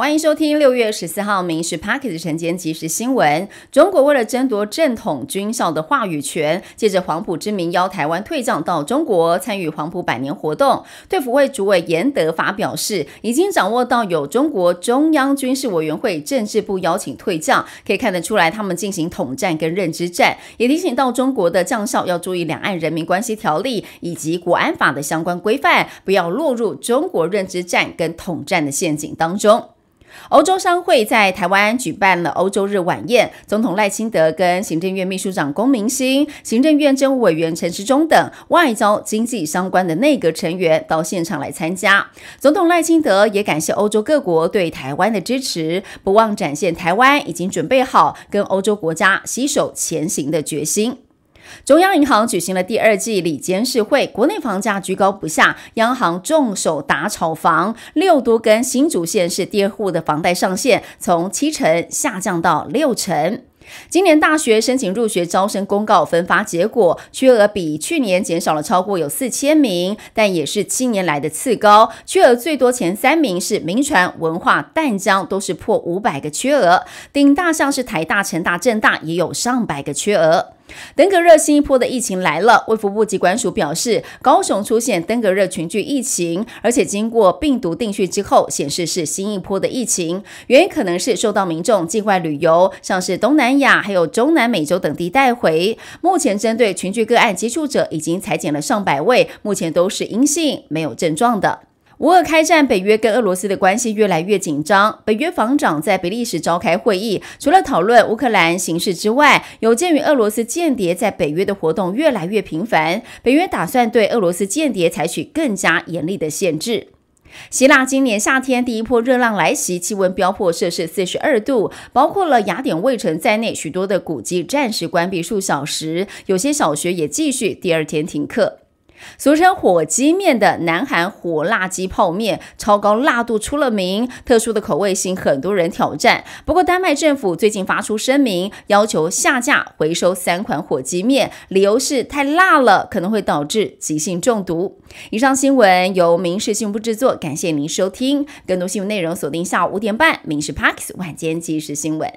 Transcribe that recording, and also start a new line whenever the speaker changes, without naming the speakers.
欢迎收听六月十四号《民事 Pocket》的晨间即时新闻。中国为了争夺正统军校的话语权，借着黄埔之名邀台湾退将到中国参与黄埔百年活动。退辅会主委严德发表示，已经掌握到有中国中央军事委员会政治部邀请退将，可以看得出来他们进行统战跟认知战，也提醒到中国的将校要注意两岸人民关系条例以及国安法的相关规范，不要落入中国认知战跟统战的陷阱当中。欧洲商会在台湾举办了欧洲日晚宴，总统赖清德跟行政院秘书长龚明鑫、行政院政务委员陈时中等外交经济相关的内阁成员到现场来参加。总统赖清德也感谢欧洲各国对台湾的支持，不忘展现台湾已经准备好跟欧洲国家携手前行的决心。中央银行举行了第二季里监事会，国内房价居高不下，央行重手打炒房。六都跟新竹县是第二户的房贷上限，从七成下降到六成。今年大学申请入学招生公告分发结果，缺额比去年减少了超过有四千名，但也是七年来的次高。缺额最多前三名是民传、文化、淡江，都是破五百个缺额。顶大像是台大、成大、政大，也有上百个缺额。登革热新一波的疫情来了，卫福部疾管署表示，高雄出现登革热群聚疫情，而且经过病毒定序之后显示是新一波的疫情，原因可能是受到民众境外旅游，像是东南亚还有中南美洲等地带回。目前针对群聚个案接触者已经裁减了上百位，目前都是阴性，没有症状的。乌俄开战，北约跟俄罗斯的关系越来越紧张。北约防长在比利时召开会议，除了讨论乌克兰形势之外，有鉴于俄罗斯间谍在北约的活动越来越频繁，北约打算对俄罗斯间谍采取更加严厉的限制。希腊今年夏天第一波热浪来袭，气温飙破摄氏四十二度，包括了雅典卫城在内，许多的古迹暂时关闭数小时，有些小学也继续第二天停课。俗称火鸡面的南韩火辣鸡泡面，超高辣度出了名，特殊的口味吸引很多人挑战。不过，丹麦政府最近发出声明，要求下架回收三款火鸡面，理由是太辣了，可能会导致急性中毒。以上新闻由民事新闻部制作，感谢您收听。更多新闻内容锁定下午五点半《民事 Parks 晚间即时新闻》。